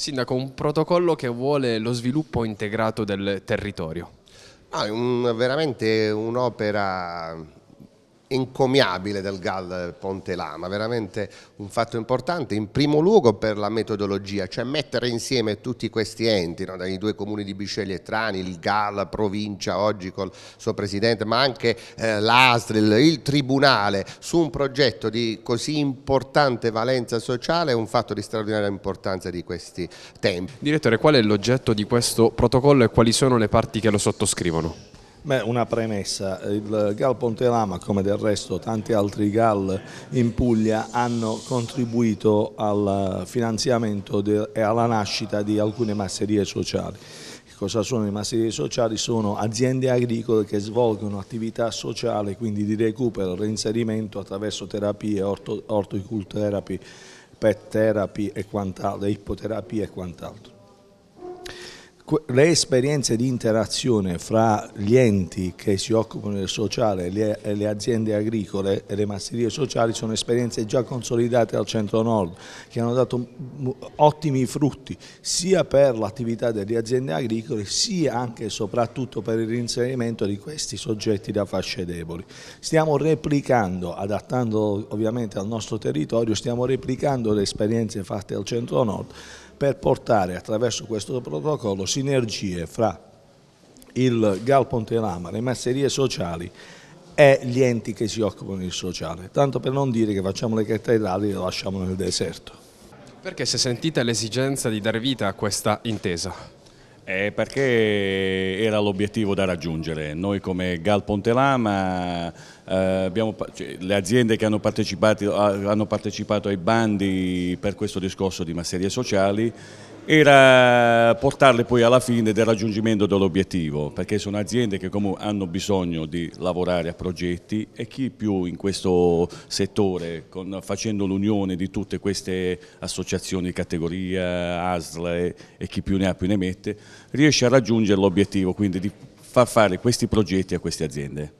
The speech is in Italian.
Sindaco, un protocollo che vuole lo sviluppo integrato del territorio. No, ah, un, veramente un'opera encomiabile del GAL Ponte Lama, veramente un fatto importante in primo luogo per la metodologia, cioè mettere insieme tutti questi enti, no? dai due comuni di Bisceglie e Trani, il GAL, provincia oggi col suo presidente, ma anche eh, l'ASRIL, il Tribunale, su un progetto di così importante valenza sociale è un fatto di straordinaria importanza di questi tempi. Direttore, qual è l'oggetto di questo protocollo e quali sono le parti che lo sottoscrivono? Beh, una premessa, il GAL Ponte Lama come del resto tanti altri GAL in Puglia hanno contribuito al finanziamento e alla nascita di alcune masserie sociali. cosa sono le masserie sociali? Sono aziende agricole che svolgono attività sociale, quindi di recupero, reinserimento attraverso terapie, orto, orticulterapie, pet therapy e quant'altro, ippoterapia e quant'altro le esperienze di interazione fra gli enti che si occupano del sociale e le aziende agricole e le masserie sociali sono esperienze già consolidate al centro-nord che hanno dato ottimi frutti sia per l'attività delle aziende agricole sia anche e soprattutto per il reinserimento di questi soggetti da fasce deboli. Stiamo replicando, adattando ovviamente al nostro territorio, stiamo replicando le esperienze fatte al centro-nord per portare attraverso questo protocollo sinergie fra il GAL Ponte Lama, le masserie sociali e gli enti che si occupano del sociale, tanto per non dire che facciamo le cattedrali e le lasciamo nel deserto. Perché si è sentita l'esigenza di dare vita a questa intesa? Eh, perché era l'obiettivo da raggiungere. Noi come Gal Pontelama eh, abbiamo, cioè, le aziende che hanno partecipato, hanno partecipato ai bandi per questo discorso di masserie sociali era portarle poi alla fine del raggiungimento dell'obiettivo, perché sono aziende che comunque hanno bisogno di lavorare a progetti e chi più in questo settore, con, facendo l'unione di tutte queste associazioni di categoria, ASL e chi più ne ha più ne mette, riesce a raggiungere l'obiettivo, quindi di far fare questi progetti a queste aziende.